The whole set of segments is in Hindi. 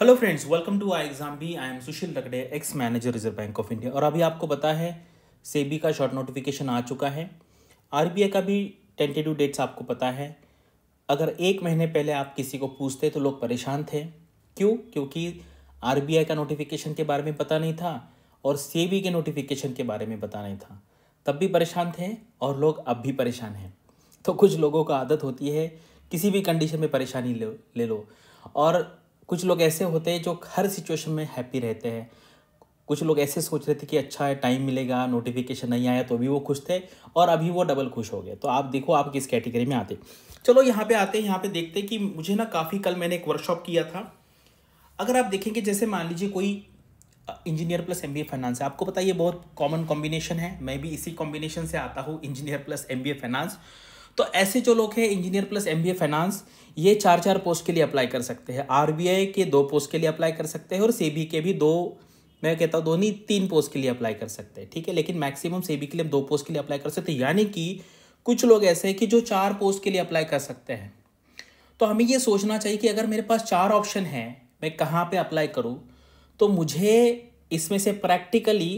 hello friends welcome to I exam B I am Sushil Ragade ex manager Reserve Bank of India और अभी आपको पता है सेबी का शॉर्ट नोटिफिकेशन आ चुका है आरबीआई का भी टेंटेटिव डेट्स आपको पता है अगर एक महीने पहले आप किसी को पूछते तो लोग परेशान थे क्यों क्योंकि आरबीआई का नोटिफिकेशन के बारे में पता नहीं था और सेबी के नोटिफिकेशन के बारे में पता नहीं था तब भी परेशान थे और लोग अब भी परेशान हैं तो कुछ लोगों का आदत होती है किसी भी कंडीशन में परेशानी ले ले लो और कुछ लोग ऐसे होते हैं जो हर सिचुएशन में हैप्पी रहते हैं कुछ लोग ऐसे सोच रहे थे कि अच्छा है टाइम मिलेगा नोटिफिकेशन नहीं आया तो भी वो खुश थे और अभी वो डबल खुश हो गए तो आप देखो आप किस कैटेगरी में आते चलो यहाँ पे आते हैं यहाँ पे देखते हैं कि मुझे ना काफ़ी कल मैंने एक वर्कशॉप किया था अगर आप देखेंगे जैसे मान लीजिए कोई engineer plus M B A finance आपको पता ये बहुत कॉमन कॉम्बिनेशन है मैं भी इसी कॉम्बिनेशन से आता हूँ engineer plus M B A finance तो ऐसे जो लोग हैं engineer plus M B finance ये चार चार पोस्ट के लिए अप्लाई कर सकते हैं आर के दो पोस्ट के लिए अप्लाई कर सकते हैं और बी के भी दो मैं कहता हूँ दो नहीं तीन पोस्ट के लिए अप्लाई कर सकते हैं ठीक है लेकिन मैक्सिमम बी के लिए हम दो पोस्ट के लिए अप्लाई कर सकते हैं यानी कि कुछ लोग ऐसे हैं कि जो चार पोस्ट के लिए अप्लाई कर सकते हैं तो हमें ये सोचना चाहिए कि अगर मेरे पास चार ऑप्शन हैं मैं कहाँ पे अप्लाई करूँ तो मुझे इसमें से प्रैक्टिकली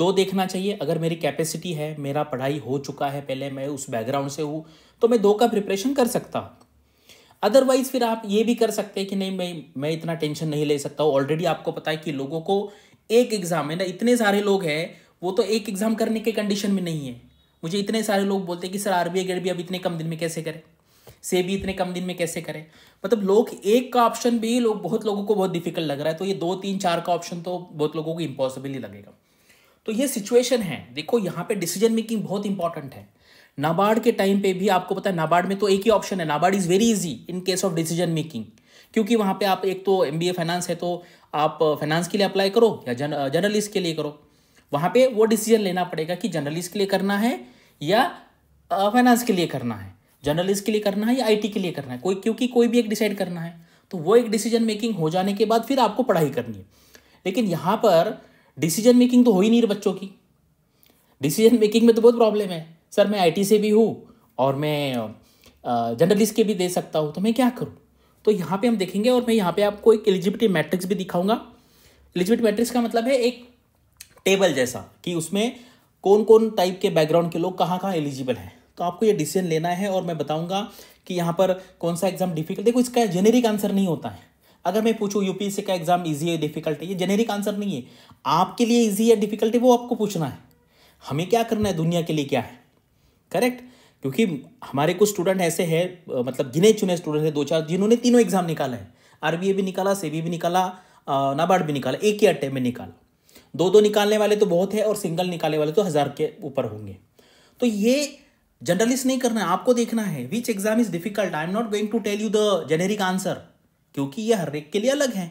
दो देखना चाहिए अगर मेरी कैपेसिटी है मेरा पढ़ाई हो चुका है पहले मैं उस बैकग्राउंड से हूँ तो मैं दो का प्रिपरेशन कर सकता अदरवाइज फिर आप ये भी कर सकते हैं कि नहीं मैं मैं इतना टेंशन नहीं ले सकता हूँ ऑलरेडी आपको पता है कि लोगों को एक एग्ज़ाम है ना इतने सारे लोग हैं वो तो एक एग्ज़ाम करने के कंडीशन में नहीं है मुझे इतने सारे लोग बोलते हैं कि सर आर बी अगर भी अब इतने कम दिन में कैसे करें से भी इतने कम दिन में कैसे करें मतलब लोग एक का ऑप्शन भी लोग बहुत लोगों को बहुत डिफिकल्ट लग रहा है तो ये दो तीन चार का ऑप्शन तो बहुत लोगों को इम्पॉसिबल ही लगेगा तो ये सिचुएशन है देखो यहाँ पे डिसीजन मेकिंग बहुत इंपॉर्टेंट है नाबार्ड के टाइम पे भी आपको पता है नाबार्ड में तो एक ही ऑप्शन है NABARD is very easy in case of decision making क्योंकि वहां पे आप एक तो एम बी ए फाइनेंस है तो आप फाइनेंस के लिए अप्लाई करो या जन जर्नलिस्ट के लिए करो वहाँ पे वो डिसीजन लेना पड़ेगा कि जर्नलिस्ट के लिए करना है या फाइनेंस के लिए करना है जर्नलिस्ट के लिए करना है या आईटी के लिए करना है कोई क्योंकि कोई भी एक डिसाइड करना है तो वो एक डिसीजन मेकिंग हो जाने के बाद फिर आपको पढ़ाई करनी है लेकिन यहाँ पर डिसीजन मेकिंग तो हो ही नहीं रही बच्चों की डिसीजन मेकिंग में तो बहुत प्रॉब्लम है सर मैं आईटी से भी हूँ और मैं जर्नलिस्ट के भी दे सकता हूँ तो मैं क्या करूँ तो यहाँ पे हम देखेंगे और मैं यहाँ पे आपको एक एलिजिबिलिटी मैट्रिक्स भी दिखाऊंगा एलिजिबिलिटी मैट्रिक्स का मतलब है एक टेबल जैसा कि उसमें कौन कौन टाइप के बैकग्राउंड के लोग कहाँ कहाँ एलिजिबल हैं तो आपको ये डिसीजन लेना है और मैं बताऊँगा कि यहाँ पर कौन सा एग्ज़ाम डिफिकल्ट देखो इसका जेनेरिक आंसर नहीं होता है अगर मैं पूछूँ यूपीएससी का एग्जाम ईजी है डिफिकल्ट है ये जेनेरिक आंसर नहीं है आपके लिए ईजी है डिफिकल्ट है वो आपको पूछना है हमें क्या करना है दुनिया के लिए क्या है करेक्ट क्योंकि हमारे कुछ स्टूडेंट ऐसे हैं मतलब गिने चुने स्टूडेंट हैं दो चार जिन्होंने तीनों एग्जाम निकाला है आर भी निकाला से भी निकाला नाबार्ड भी निकाला एक ही अटैम्प में निकाला दो दो निकालने वाले तो बहुत है और सिंगल निकालने वाले तो हज़ार के ऊपर होंगे तो ये जर्नलिस्ट नहीं करना है आपको देखना है which exam is difficult I am not going to tell you the generic answer क्योंकि ये हर एक के लिए अलग है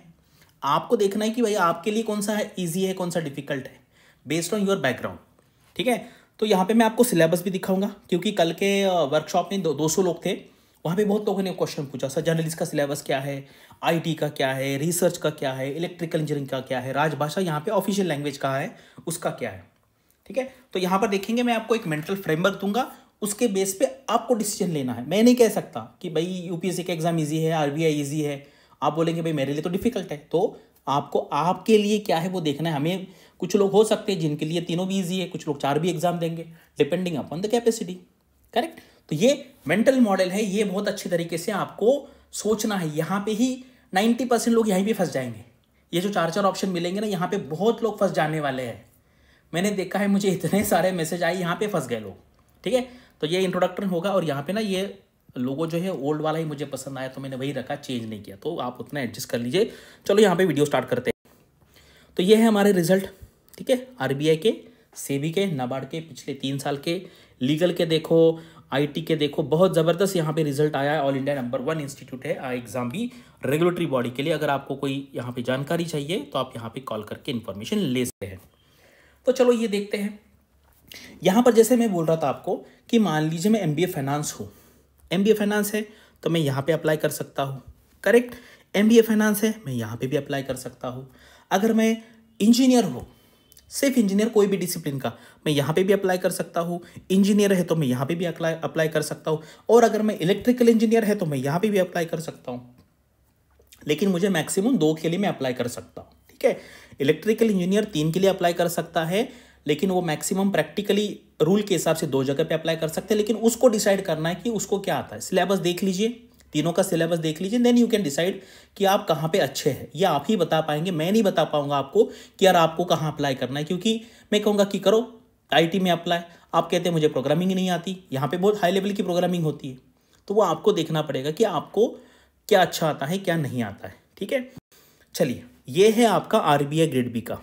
आपको देखना है कि भाई आपके लिए कौन सा है ईजी है कौन सा डिफिकल्ट है बेस्ड ऑन योर बैकग्राउंड ठीक है तो यहाँ पे मैं आपको सिलेबस भी दिखाऊंगा क्योंकि कल के वर्कशॉप में दो सौ लोग थे वहाँ पे बहुत लोगों ने क्वेश्चन पूछा सर जर्नलिस्ट का सिलेबस क्या है आईटी का क्या है रिसर्च का क्या है इलेक्ट्रिकल इंजीनियरिंग का क्या है राजभाषा यहाँ पे ऑफिशियल लैंग्वेज का है उसका क्या है ठीक है तो यहाँ पर देखेंगे मैं आपको एक मेंटल फ्रेमवर्क दूंगा उसके बेस पे आपको डिसीजन लेना है मैं नहीं कह सकता कि भाई यूपीएससी का एग्जाम ईजी है आर ईजी है आप बोलेंगे भाई मेरे लिए तो डिफिकल्ट है तो आपको आपके लिए क्या है वो देखना है हमें कुछ लोग हो सकते हैं जिनके लिए तीनों भी ईजी है कुछ लोग चार भी एग्जाम देंगे depending upon the capacity correct तो ये मेंटल मॉडल है ये बहुत अच्छे तरीके से आपको सोचना है यहाँ पे ही नाइन्टी परसेंट लोग यहीं पे फंस जाएंगे ये जो चार चार ऑप्शन मिलेंगे ना यहाँ पे बहुत लोग फंस जाने वाले हैं मैंने देखा है मुझे इतने सारे मैसेज आए यहाँ पे फंस गए लोग ठीक है तो ये इंट्रोडक्टर होगा और यहाँ पे ना ये लोगो जो है ओल्ड वाला ही मुझे पसंद आया तो मैंने वही रखा चेंज नहीं किया तो आप उतना एडजस्ट कर लीजिए चलो यहाँ पे वीडियो स्टार्ट करते हैं तो ये है हमारे रिजल्ट ठीक है आरबीआई के सेबी के नबार्ड के पिछले तीन साल के लीगल के देखो आईटी के देखो बहुत ज़बरदस्त यहाँ पे रिजल्ट आया है all India number one institute है एग्ज़ाम भी रेगुलेटरी बॉडी के लिए अगर आपको कोई यहाँ पर जानकारी चाहिए तो आप यहाँ पर कॉल करके इन्फॉर्मेशन ले सकते हैं तो चलो ये देखते हैं यहाँ पर जैसे मैं बोल रहा था आपको कि मान लीजिए मैं एम फाइनेंस हूँ एम बी ए फाइनेंस है तो मैं यहाँ पे अप्लाई कर सकता हूँ correct M B A finance है मैं यहाँ पे भी अप्लाई कर सकता हूँ अगर मैं इंजीनियर हूँ सिर्फ इंजीनियर कोई भी डिसिप्लिन का मैं यहाँ पे भी अप्लाई कर सकता हूँ इंजीनियर है तो मैं यहाँ पे भी अप्लाई अप्लाई कर सकता हूँ और अगर मैं इलेक्ट्रिकल इंजीनियर है तो मैं यहाँ पे भी अप्लाई कर सकता हूँ लेकिन मुझे मैक्सिमम दो के लिए मैं अप्लाई कर सकता हूँ ठीक है इलेक्ट्रिकल इंजीनियर तीन के लिए अप्लाई कर सकता है लेकिन वो मैक्सिमम प्रैक्टिकली रूल के हिसाब से दो जगह पे अप्लाई कर सकते हैं लेकिन उसको डिसाइड करना है कि उसको क्या आता है सिलेबस देख लीजिए तीनों का सिलेबस देख लीजिए देन यू कैन डिसाइड कि आप कहाँ पे अच्छे हैं ये आप ही बता पाएंगे मैं नहीं बता पाऊंगा आपको कि यार आपको कहाँ अप्लाई करना है क्योंकि मैं कहूँगा कि करो आई में अप्लाई आप कहते हैं मुझे प्रोग्रामिंग नहीं आती यहाँ पे बहुत हाई लेवल की प्रोग्रामिंग होती है तो वो आपको देखना पड़ेगा कि आपको क्या अच्छा आता है क्या नहीं आता है ठीक है चलिए ये है आपका आर ग्रेड बी का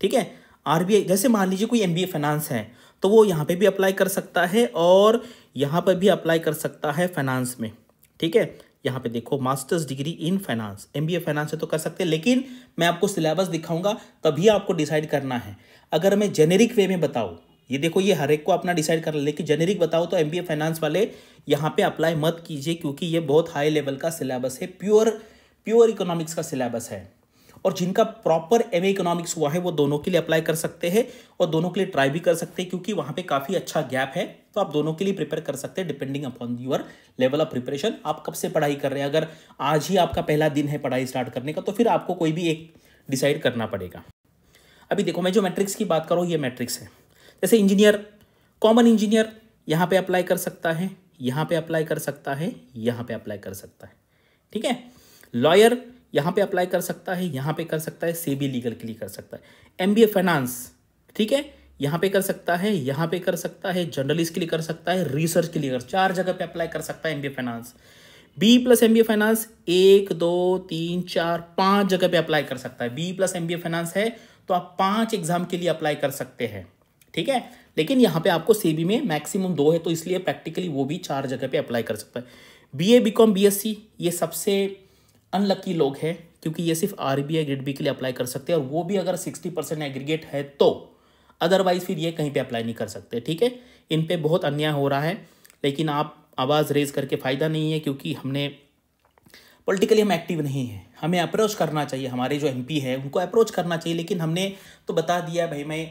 ठीक है आर जैसे मान लीजिए कोई एम फाइनेंस है तो वो यहाँ पे भी अप्लाई कर सकता है और यहाँ पर भी अप्लाई कर सकता है फाइनेंस में ठीक है यहाँ पे देखो masters degree in finance M B A finance से तो कर सकते हैं लेकिन मैं आपको सिलेबस दिखाऊंगा तभी आपको डिसाइड करना है अगर मैं जेनेरिक वे में बताऊँ ये देखो ये हर एक को अपना डिसाइड कर लेकिन जेनेरिक बताओ तो एम बी ए फाइनेंस वाले यहाँ पे अप्लाई मत कीजिए क्योंकि ये बहुत हाई लेवल का सिलेबस है प्योर प्योर इकोनॉमिक्स का सिलेबस है और जिनका प्रॉपर एम इकोनॉमिक्स हुआ है वो दोनों के लिए अप्लाई कर सकते हैं और दोनों के लिए ट्राई भी कर सकते हैं क्योंकि वहाँ पे काफ़ी अच्छा गैप है तो आप दोनों के लिए प्रिपेयर कर सकते हैं depending upon your level of preparation आप कब से पढ़ाई कर रहे हैं अगर आज ही आपका पहला दिन है पढ़ाई स्टार्ट करने का तो फिर आपको कोई भी एक डिसाइड करना पड़ेगा अभी देखो मैं जो मैट्रिक्स की बात करूँ ये मैट्रिक्स है जैसे इंजीनियर कॉमन इंजीनियर यहाँ पे अप्लाई कर सकता है यहाँ पे अप्लाई कर सकता है यहाँ पे अप्लाई कर सकता है ठीक है लॉयर यहाँ पे अप्लाई कर सकता है यहाँ पे कर सकता है सेबी लीगल के लिए कर सकता है एम फाइनेंस ठीक है यहाँ पे कर सकता है यहाँ पे कर सकता है जर्नलिस्ट के लिए कर सकता है रिसर्च के लिए कर चार जगह पे अप्लाई कर सकता है M finance B plus M finance एक दो तीन चार पांच जगह पे अप्लाई कर सकता है बी प्लस एम फाइनेंस है तो आप पांच एग्जाम के लिए अप्लाई कर सकते हैं ठीक है लेकिन यहाँ पे आपको सेबी में मैक्सिमम दो है तो इसलिए प्रैक्टिकली वो भी चार जगह पे अप्लाई कर सकता है B A B com B S C ये सबसे अनलक्की लोग हैं क्योंकि ये सिर्फ R B I grade B के लिए अप्लाई कर सकते हैं और वो भी अगर सिक्सटी परसेंट एग्रीगेट है तो अदरवाइज फिर ये कहीं पे अप्लाई नहीं कर सकते ठीक है इन पे बहुत अन्याय हो रहा है लेकिन आप आवाज़ रेज करके फ़ायदा नहीं है क्योंकि हमने पॉलिटिकली हम एक्टिव नहीं हैं हमें अप्रोच करना चाहिए हमारे जो एम है उनको अप्रोच करना चाहिए लेकिन हमने तो बता दिया भाई मैं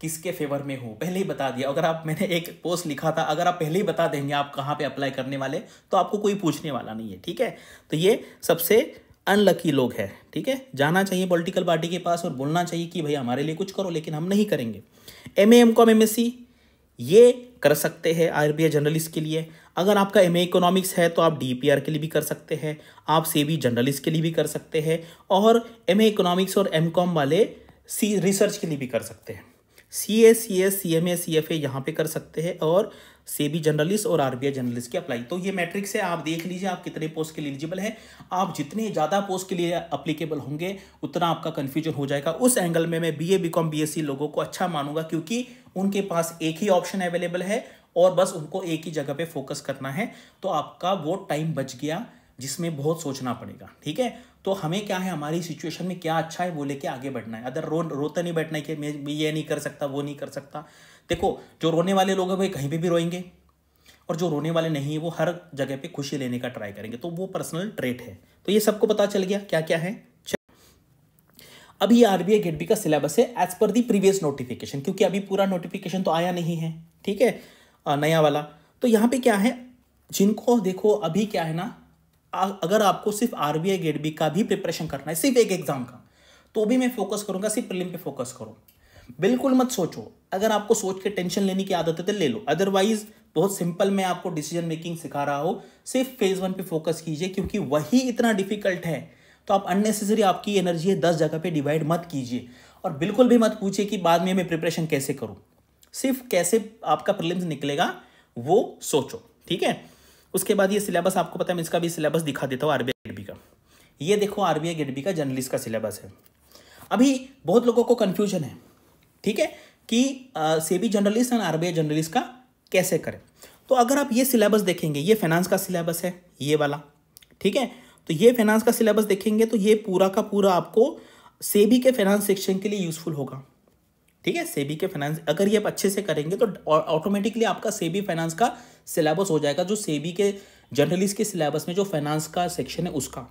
किसके फेवर में हूँ पहले ही बता दिया अगर आप मैंने एक पोस्ट लिखा था अगर आप पहले ही बता देंगे आप कहाँ पे अप्लाई करने वाले तो आपको कोई पूछने वाला नहीं है ठीक है तो ये सबसे अनलकी लोग हैं ठीक है जाना चाहिए पॉलिटिकल पार्टी के पास और बोलना चाहिए कि भाई हमारे लिए कुछ करो लेकिन हम नहीं करेंगे M A M com M S C ये कर सकते हैं आर बी जर्नलिस्ट के लिए अगर आपका एम ए इकोनॉमिक्स है तो आप डी पी आर के लिए भी कर सकते हैं आप से बी जर्नलिस्ट के लिए भी कर सकते हैं और एम ए इकोनॉमिक्स और एम कॉम वाले सी रिसर्च के लिए भी कर सकते हैं C A C S C M A C F A यहाँ पर कर सकते हैं और से जर्नलिस्ट और आरबीआई जर्नलिस्ट की अप्लाई तो ये मैट्रिक्स है आप देख लीजिए आप कितने पोस्ट के लिए एलिजिबल हैं आप जितने ज़्यादा पोस्ट के लिए अप्लीकेबल होंगे उतना आपका कन्फ्यूजन हो जाएगा उस एंगल में मैं B A B com B S C लोगों को अच्छा मानूंगा क्योंकि उनके पास एक ही ऑप्शन अवेलेबल है और बस उनको एक ही जगह पे फोकस करना है तो आपका वो टाइम बच गया जिसमें बहुत सोचना पड़ेगा ठीक है तो हमें क्या है हमारी सिचुएशन में क्या अच्छा है वो लेके आगे बढ़ना है अदर रो रोता तो नहीं बैठना है कि मैं ये नहीं कर सकता वो नहीं कर सकता देखो जो रोने वाले लोग हैं वो कहीं पर भी रोएंगे और जो रोने वाले नहीं है वो हर जगह पर खुशी लेने का ट्राई करेंगे तो वो पर्सनल ट्रेट है तो ये सबको पता चल गया क्या क्या है अभी आर बी गेट बी का सिलेबस है as per the previous notification क्योंकि अभी पूरा नोटिफिकेशन तो आया नहीं है ठीक है नया वाला तो यहाँ पे क्या है जिनको देखो अभी क्या है ना अगर आपको सिर्फ R B I grade B का भी प्रिपरेशन करना है सिर्फ एक एग्जाम का तो भी मैं फोकस करूंगा सिर्फ प्रिलिम पे फोकस करो बिल्कुल मत सोचो अगर आपको सोच के टेंशन लेने की आदत है तो ले लो अदरवाइज बहुत सिंपल मैं आपको डिसीजन मेकिंग सिखा रहा हूँ सिर्फ फेज वन पे फोकस कीजिए क्योंकि वही इतना डिफिकल्ट है तो आप अननेसेसरी आपकी एनर्जी है दस जगह पे डिवाइड मत कीजिए और बिल्कुल भी मत पूछिए कि बाद में मैं प्रिपरेशन कैसे करूँ सिर्फ कैसे आपका प्रिलिम्स निकलेगा वो सोचो ठीक है उसके बाद ये सिलेबस आपको पता है मैं इसका भी सिलेबस दिखा देता हूँ आरबीआई गेडबी का ये देखो आरबीआई गिडबी का जर्नलिस्ट का सिलेबस है अभी बहुत लोगों को कन्फ्यूजन है ठीक है कि SEBI journalist and RBI journalist का कैसे करें तो अगर आप ये सिलेबस देखेंगे ये फाइनेंस का सिलेबस है ये वाला ठीक है तो ये फाइनेंस का सिलेबस देखेंगे तो ये पूरा का पूरा आपको सेबी के फाइनेंस सेक्शन के लिए यूज़फुल होगा ठीक है सेबी के फाइनेंस अगर ये आप अच्छे से करेंगे तो ऑटोमेटिकली आपका सेबी फाइनेंस का सिलेबस हो जाएगा जो सेबी के जर्नलिस्ट के सिलेबस में जो फाइनेंस का सेक्शन है उसका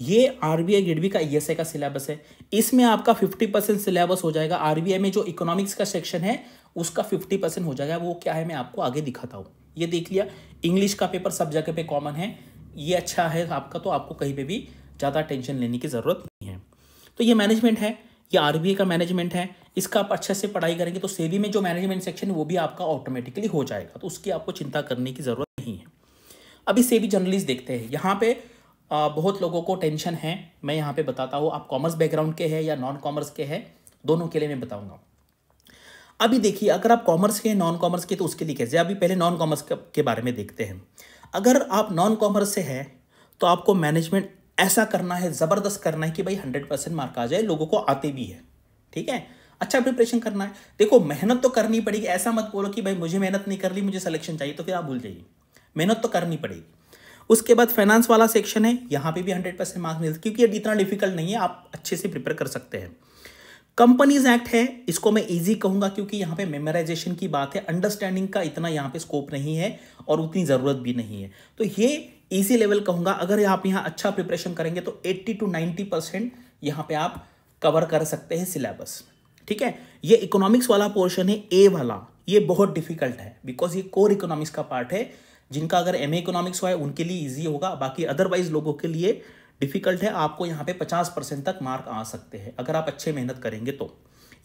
ये आर बी आई गिडबी का ई एस आई का सिलेबस है इसमें आपका फिफ्टी परसेंट सिलेबस हो जाएगा आर बी आई में जो इकोनॉमिक्स का सेक्शन है उसका फिफ्टी परसेंट हो जाएगा वो क्या है मैं आपको आगे दिखाता हूँ ये देख लिया इंग्लिश का पेपर सब जगह पे कॉमन है ये अच्छा है आपका तो आपको कहीं पे भी ज़्यादा टेंशन लेने की ज़रूरत नहीं है तो ये मैनेजमेंट है ये आर का मैनेजमेंट है इसका आप अच्छे से पढ़ाई करेंगे तो सेवी में जो मैनेजमेंट सेक्शन है वो भी आपका ऑटोमेटिकली हो जाएगा तो उसकी आपको चिंता करने की ज़रूरत नहीं है अभी सेवी जर्नलिस्ट देखते हैं यहाँ पे बहुत लोगों को टेंशन है मैं यहाँ पे बताता हूँ आप कॉमर्स बैकग्राउंड के हैं या नॉन कॉमर्स के हैं दोनों के लिए मैं बताऊँगा अभी देखिए अगर आप कॉमर्स के नॉन कॉमर्स के तो उसके लिए कैसे अभी पहले नॉन कॉमर्स के बारे में देखते हैं अगर आप नॉन कॉमर्स से हैं तो आपको मैनेजमेंट ऐसा करना है ज़बरदस्त करना है कि भाई हंड्रेड परसेंट मार्क आ जाए लोगों को आते भी है ठीक है अच्छा प्रिपरेशन करना है देखो मेहनत तो करनी पड़ेगी ऐसा मत बोलो कि भाई मुझे मेहनत नहीं कर ली मुझे सिलेक्शन चाहिए तो फिर आप भूल जाइए मेहनत तो करनी पड़ेगी उसके बाद फाइनेंस वाला सेक्शन है यहाँ पे भी हंड्रेड परसेंट मार्क्स मिलते क्योंकि ये इतना डिफिकल्ट नहीं है आप अच्छे से प्रिपेयर कर सकते हैं कंपनीज एक्ट है इसको मैं इजी कहूंगा क्योंकि यहाँ पे मेमोराइजेशन की बात है अंडरस्टैंडिंग का इतना यहाँ पे स्कोप नहीं है और उतनी ज़रूरत भी नहीं है तो ये इजी लेवल कहूंगा अगर आप यहाँ अच्छा प्रिपरेशन करेंगे तो 80 टू 90 परसेंट यहाँ पे आप कवर कर सकते हैं सिलेबस ठीक है ये इकोनॉमिक्स वाला पोर्शन है ए वाला ये बहुत डिफिकल्ट है बिकॉज ये कोर इकोनॉमिक्स का पार्ट है जिनका अगर एम इकोनॉमिक्स हुआ है उनके लिए ईजी होगा बाकी अदरवाइज लोगों के लिए डिफिकल्ट है आपको यहाँ पे पचास परसेंट तक मार्क आ सकते हैं अगर आप अच्छे मेहनत करेंगे तो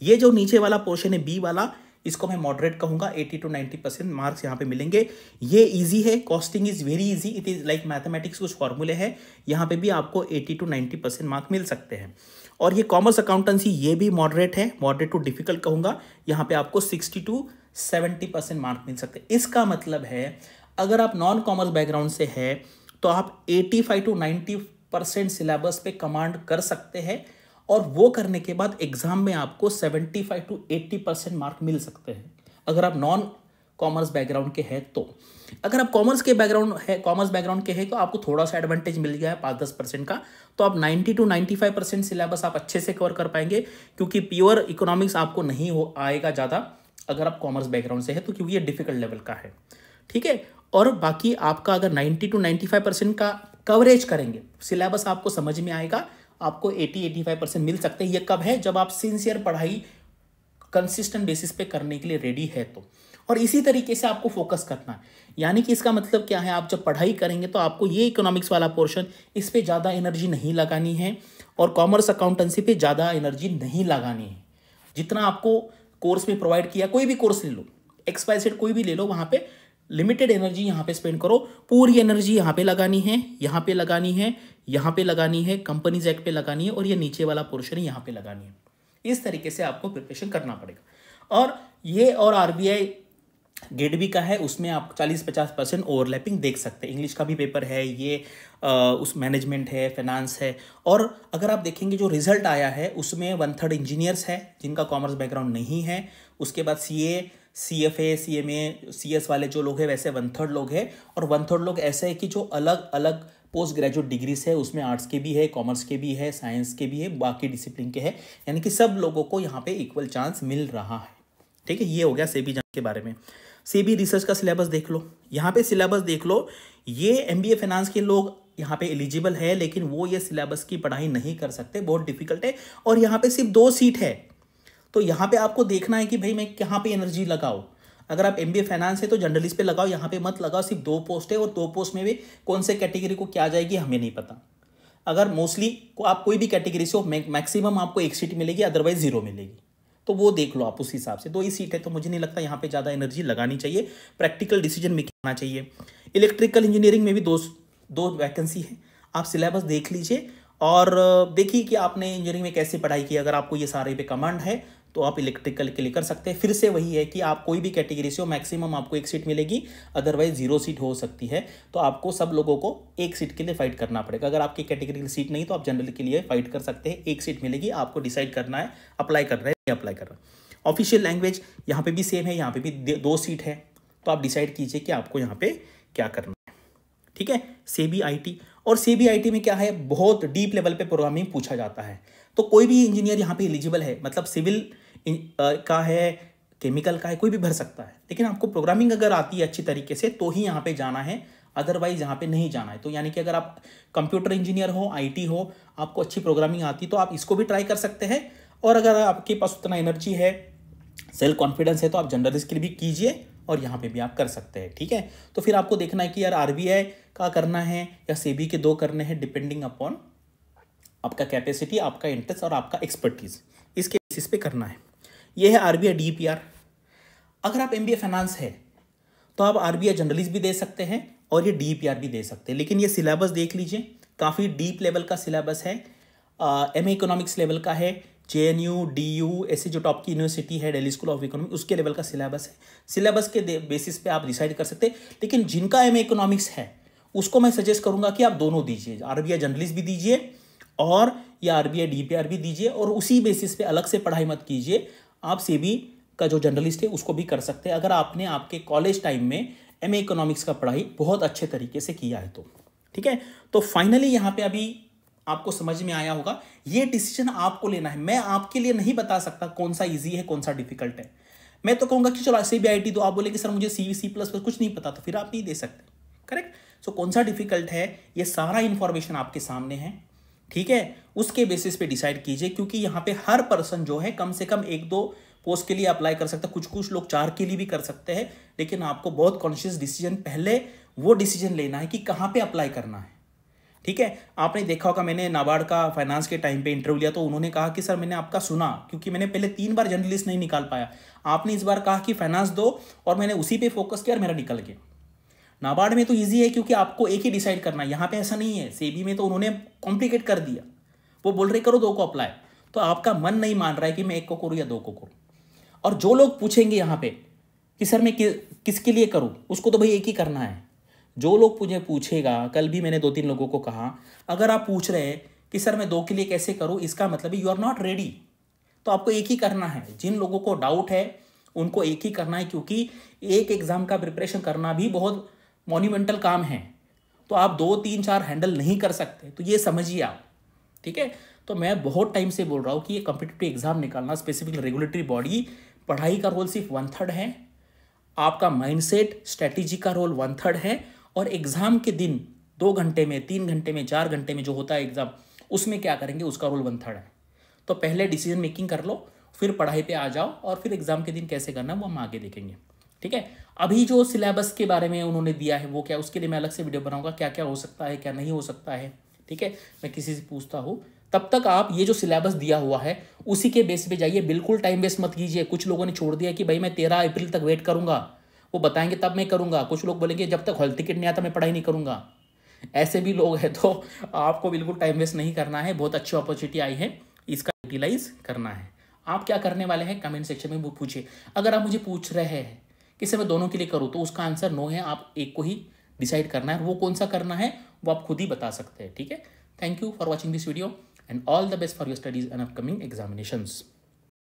ये जो नीचे वाला पोर्शन है बी वाला इसको मैं मॉडरेट कहूंगा 80 टू 90 परसेंट मार्क्स यहाँ पे मिलेंगे ये इजी है costing is very easy it is like mathematics कुछ फॉर्मूले हैं यहाँ पे भी आपको 80 टू 90 परसेंट मार्क मिल सकते हैं और ये कॉमर्स अकाउंटेंसी ये भी मॉडरेट है मॉडरेट टू डिफिकल्ट कहूंगा यहाँ पे आपको sixty to seventy percent mark मिल सकते हैं इसका मतलब है अगर आप नॉन कॉमर्स बैकग्राउंड से है तो आप eighty five to ninety percent syllabus पे कमांड कर सकते हैं और वो करने के बाद एग्ज़ाम में आपको seventy five to eighty percent mark मिल सकते हैं अगर आप नॉन कॉमर्स बैकग्राउंड के हैं तो अगर आप कॉमर्स के बैकग्राउंड है कॉमर्स बैकग्राउंड के हैं तो आपको थोड़ा सा एडवांटेज मिल गया है पाँच दस परसेंट का तो आप ninety to ninety five percent syllabus आप अच्छे से कवर कर पाएंगे क्योंकि प्योर इकोनॉमिक्स आपको नहीं हो आएगा ज़्यादा अगर आप कॉमर्स बैकग्राउंड से है तो क्योंकि ये डिफिकल्ट लेवल का है ठीक है और बाकी आपका अगर नाइन्टी टू नाइन्टी परसेंट का कवरेज करेंगे सिलेबस आपको समझ में आएगा आपको एटी फाइव परसेंट मिल सकते हैं ये कब है जब आप सिंसियर पढ़ाई कंसिस्टेंट बेसिस पे करने के लिए रेडी है तो और इसी तरीके से आपको फोकस करना है यानी कि इसका मतलब क्या है आप जब पढ़ाई करेंगे तो आपको ये इकोनॉमिक्स वाला पोर्शन इस पर ज़्यादा एनर्जी नहीं लगानी है और कॉमर्स अकाउंटेंसी पे ज़्यादा एनर्जी नहीं लगानी है जितना आपको कोर्स में प्रोवाइड किया कोई भी कोर्स ले लो एक्सपाइसेड कोई भी ले लो वहाँ पे लिमिटेड एनर्जी यहाँ पे स्पेंड करो पूरी एनर्जी यहाँ पे लगानी है यहाँ पे लगानी है यहाँ पे लगानी है कंपनीज एक्ट पे लगानी है और ये नीचे वाला पोर्शन यहाँ पे लगानी है इस तरीके से आपको प्रिपरेशन करना पड़ेगा और ये और आर ग्रेड बी का है उसमें आप 40-50 परसेंट ओवरलैपिंग देख सकते हैं इंग्लिश का भी पेपर है ये आ, उस मैनेजमेंट है फाइनेंस है और अगर आप देखेंगे जो रिजल्ट आया है उसमें वन थर्ड इंजीनियर्स है जिनका कॉमर्स बैकग्राउंड नहीं है उसके बाद C A C F A C M A C S वाले जो लोग हैं वैसे वन थर्ड लोग हैं और वन थर्ड लोग ऐसे है कि जो अलग अलग पोस्ट ग्रेजुएट डिग्रीज है उसमें आर्ट्स के भी है कॉमर्स के भी है साइंस के भी है बाकी डिसिप्लिन के है यानी कि सब लोगों को यहाँ पे इक्वल चांस मिल रहा है ठीक है ये हो गया सेबी जान के बारे में भी रिसर्च का सिलेबस देख लो यहाँ पे सिलेबस देख लो ये एम बी फाइनेंस के लोग यहाँ पे एलिजिबल है लेकिन वो ये सिलेबस की पढ़ाई नहीं कर सकते बहुत डिफिकल्ट है और यहाँ पे सिर्फ दो सीट है तो यहाँ पे आपको देखना है कि भाई मैं कहाँ पे एनर्जी लगाओ अगर आप एम बी फाइनेंस है तो जर्नलिस्ट पे लगाओ यहाँ पे मत लगाओ सिर्फ दो पोस्ट है और दो पोस्ट में भी कौन से कैटेगरी को क्या जाएगी हमें नहीं पता अगर मोस्टली को आप कोई भी कैटेगरी से हो मैक्सिमम आपको एक सीट मिलेगी अदरवाइज जीरो मिलेगी तो वो देख लो आप उस हिसाब से दो ही सीट है तो मुझे नहीं लगता यहाँ पे ज़्यादा एनर्जी लगानी चाहिए प्रैक्टिकल डिसीजन मेकिंग आना चाहिए इलेक्ट्रिकल इंजीनियरिंग में भी दो दो वैकेंसी है आप सिलेबस देख लीजिए और देखिए कि आपने इंजीनियरिंग में कैसे पढ़ाई की अगर आपको ये सारे पे कमांड है तो आप इलेक्ट्रिकल के लिए कर सकते हैं फिर से वही है कि आप कोई भी कैटेगरी से हो मैक्सिमम आपको एक सीट मिलेगी अदरवाइज जीरो सीट हो सकती है तो आपको सब लोगों को एक सीट के लिए फाइट करना पड़ेगा अगर आपकी कैटेगरी की सीट नहीं तो आप जनरल के लिए फाइट कर सकते हैं एक सीट मिलेगी आपको डिसाइड करना है अप्लाई करना है नहीं अप्लाई करना ऑफिशियल लैंग्वेज यहाँ पे भी सेम है यहाँ पे भी दो सीट है तो आप डिसाइड कीजिए कि आपको यहाँ पे क्या करना है ठीक है से और से में क्या है बहुत डीप लेवल पर प्रोग्रामिंग पूछा जाता है तो कोई भी इंजीनियर यहाँ पे एलिजिबल है मतलब सिविल का है केमिकल का है कोई भी भर सकता है लेकिन आपको प्रोग्रामिंग अगर आती है अच्छी तरीके से तो ही यहाँ पे जाना है अदरवाइज यहाँ पे नहीं जाना है तो यानी कि अगर आप कंप्यूटर इंजीनियर हो आईटी हो आपको अच्छी प्रोग्रामिंग आती तो आप इसको भी ट्राई कर सकते हैं और अगर आपके पास उतना एनर्जी है सेल्फ कॉन्फिडेंस है तो आप जर्नलिस्ट के लिए भी कीजिए और यहाँ पे भी आप कर सकते हैं ठीक है तो फिर आपको देखना है कि यार आर का करना है या सेबी के दो करने हैं डिपेंडिंग अपॉन आपका कैपेसिटी आपका इंटरेस्ट और आपका एक्सपर्टीज़ इसके बेसिस पे करना है ये है R B I D P R अगर आप एम बी ए फाइनेंस है तो आप आर बी आई जर्नलिस्ट भी दे सकते हैं और ये डी पी आर भी दे सकते हैं लेकिन ये सिलेबस देख लीजिए काफ़ी डीप लेवल का सिलेबस है एम ए इकोनॉमिक्स लेवल का है J N U D U ऐसे जो टॉप की यूनिवर्सिटी है डेली स्कूल ऑफ इकोनॉमिक्स उसके लेवल का सिलेबस है सिलेबस के बेसिस पे आप डिसाइड कर सकते हैं लेकिन जिनका एम ए इकोनॉमिक्स है उसको मैं सजेस्ट करूंगा कि आप दोनों दीजिए आर बी आई जर्नलिस्ट भी दीजिए और या R B I D P R भी दीजिए और उसी बेसिस पे अलग से पढ़ाई मत कीजिए आप से बी का जो जर्नलिस्ट है उसको भी कर सकते हैं अगर आपने आपके कॉलेज टाइम में एम इकोनॉमिक्स का पढ़ाई बहुत अच्छे तरीके से किया है तो ठीक है तो फाइनली यहाँ पे अभी आपको समझ में आया होगा ये डिसीजन आपको लेना है मैं आपके लिए नहीं बता सकता कौन सा ईजी है कौन सा डिफिकल्ट है मैं तो कहूँगा कि चलो ऐसे बी आई टी तो आप बोले कि सर मुझे सी सी प्लस प्लस कुछ नहीं पता तो फिर आप नहीं दे सकते करेक्ट सो so, कौन सा डिफिकल्ट है ये सारा इन्फॉर्मेशन आपके सामने है ठीक है उसके बेसिस पे डिसाइड कीजिए क्योंकि यहाँ पे हर पर्सन जो है कम से कम एक दो पोस्ट के लिए अप्लाई कर सकता है कुछ कुछ लोग चार के लिए भी कर सकते हैं लेकिन आपको बहुत कॉन्शियस डिसीजन पहले वो डिसीजन लेना है कि कहाँ पे अप्लाई करना है ठीक है आपने देखा होगा मैंने नाबार्ड का फाइनेंस के टाइम पे इंटरव्यू लिया तो उन्होंने कहा कि सर मैंने आपका सुना क्योंकि मैंने पहले तीन बार जर्नलिस्ट नहीं निकाल पाया आपने इस बार कहा कि फाइनेंस दो और मैंने उसी पर फोकस किया और मेरा निकल गया नाबार्ड में तो ईजी है क्योंकि आपको एक ही डिसाइड करना है यहाँ पे ऐसा नहीं है सेबी में तो उन्होंने कॉम्प्लिकेट कर दिया वो बोल रहे करो दो को अप्लाई तो आपका मन नहीं मान रहा है कि मैं एक को करूँ या दो को करूँ और जो लोग पूछेंगे यहाँ पे कि सर मैं कि, किसके लिए करूँ उसको तो भाई एक ही करना है जो लोग मुझे पूछेगा कल भी मैंने दो तीन लोगों को कहा अगर आप पूछ रहे हैं कि सर मैं दो के लिए कैसे करूँ इसका मतलब यू आर नॉट रेडी तो आपको एक ही करना है जिन लोगों को डाउट है उनको एक ही करना है क्योंकि एक एग्ज़ाम का प्रिपरेशन करना भी बहुत मोन्यूमेंटल काम है तो आप दो तीन चार हैंडल नहीं कर सकते तो ये समझिए आप ठीक है तो मैं बहुत टाइम से बोल रहा हूँ कि ये कॉम्पिटेटिव एग्जाम निकालना स्पेसिफिक रेगुलेटरी बॉडी पढ़ाई का रोल सिर्फ वन थर्ड है आपका माइंडसेट स्ट्रैटेजी का रोल वन थर्ड है और एग्ज़ाम के दिन दो घंटे में तीन घंटे में चार घंटे में जो होता है एग्ज़ाम उसमें क्या करेंगे उसका रोल वन थर्ड है तो पहले डिसीजन मेकिंग कर लो फिर पढ़ाई पे आ जाओ और फिर एग्ज़ाम के दिन कैसे करना वो हम आगे देखेंगे ठीक है अभी जो सिलेबस के बारे में उन्होंने दिया है वो क्या उसके लिए मैं अलग से वीडियो बनाऊंगा क्या क्या हो सकता है क्या नहीं हो सकता है ठीक है मैं किसी से पूछता हूँ तब तक आप ये जो सिलेबस दिया हुआ है उसी के बेस पे जाइए बिल्कुल टाइम वेस्ट मत कीजिए कुछ लोगों ने छोड़ दिया कि भाई मैं तेरह अप्रैल तक वेट करूँगा वो बताएंगे तब मैं करूँगा कुछ लोग बोलेंगे जब तक हॉल टिकट नहीं आता मैं पढ़ाई नहीं करूँगा ऐसे भी लोग हैं तो आपको बिल्कुल टाइम वेस्ट नहीं करना है बहुत अच्छी अपॉर्चुनिटी आई है इसका यूटिलाइज करना है आप क्या करने वाले हैं कमेंट सेक्शन में वो पूछिए अगर आप मुझे पूछ रहे हैं किसे मैं दोनों के लिए करूँ तो उसका आंसर नो है आप एक को ही डिसाइड करना है वो कौन सा करना है वो आप खुद ही बता सकते हैं ठीक है thank you for watching this video and all the best for your studies and upcoming examinations